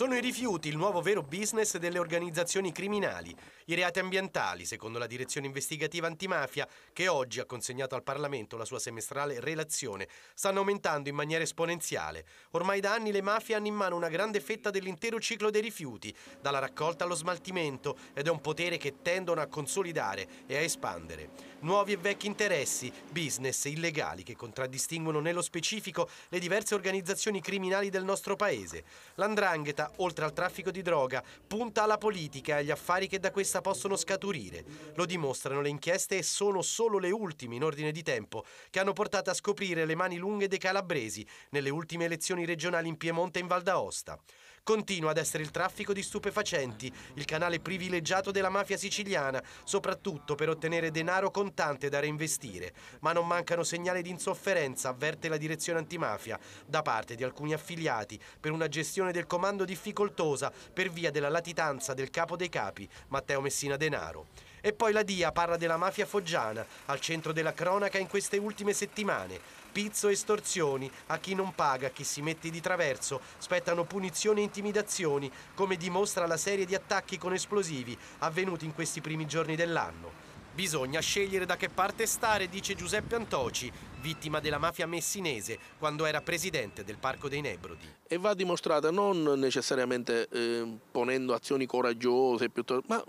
Sono i rifiuti il nuovo vero business delle organizzazioni criminali. I reati ambientali, secondo la direzione investigativa antimafia, che oggi ha consegnato al Parlamento la sua semestrale relazione, stanno aumentando in maniera esponenziale. Ormai da anni le mafie hanno in mano una grande fetta dell'intero ciclo dei rifiuti, dalla raccolta allo smaltimento, ed è un potere che tendono a consolidare e a espandere. Nuovi e vecchi interessi, business illegali che contraddistinguono nello specifico le diverse organizzazioni criminali del nostro paese. L'andrangheta oltre al traffico di droga, punta alla politica e agli affari che da questa possono scaturire. Lo dimostrano le inchieste e sono solo le ultime, in ordine di tempo, che hanno portato a scoprire le mani lunghe dei calabresi nelle ultime elezioni regionali in Piemonte e in Val d'Aosta continua ad essere il traffico di stupefacenti, il canale privilegiato della mafia siciliana, soprattutto per ottenere denaro contante da reinvestire. Ma non mancano segnali di insofferenza, avverte la direzione antimafia, da parte di alcuni affiliati, per una gestione del comando difficoltosa per via della latitanza del capo dei capi, Matteo Messina Denaro. E poi la DIA parla della mafia foggiana, al centro della cronaca in queste ultime settimane. Pizzo e estorsioni, a chi non paga, a chi si mette di traverso, spettano punizioni e intimidazioni, come dimostra la serie di attacchi con esplosivi avvenuti in questi primi giorni dell'anno. Bisogna scegliere da che parte stare, dice Giuseppe Antoci, vittima della mafia messinese quando era presidente del Parco dei Nebrodi. E va dimostrata non necessariamente eh, ponendo azioni coraggiose, ma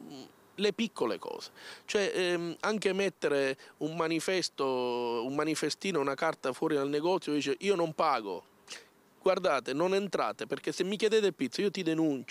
le piccole cose. Cioè ehm, anche mettere un manifesto, un manifestino, una carta fuori dal negozio e dice io non pago, guardate non entrate perché se mi chiedete pizza io ti denuncio.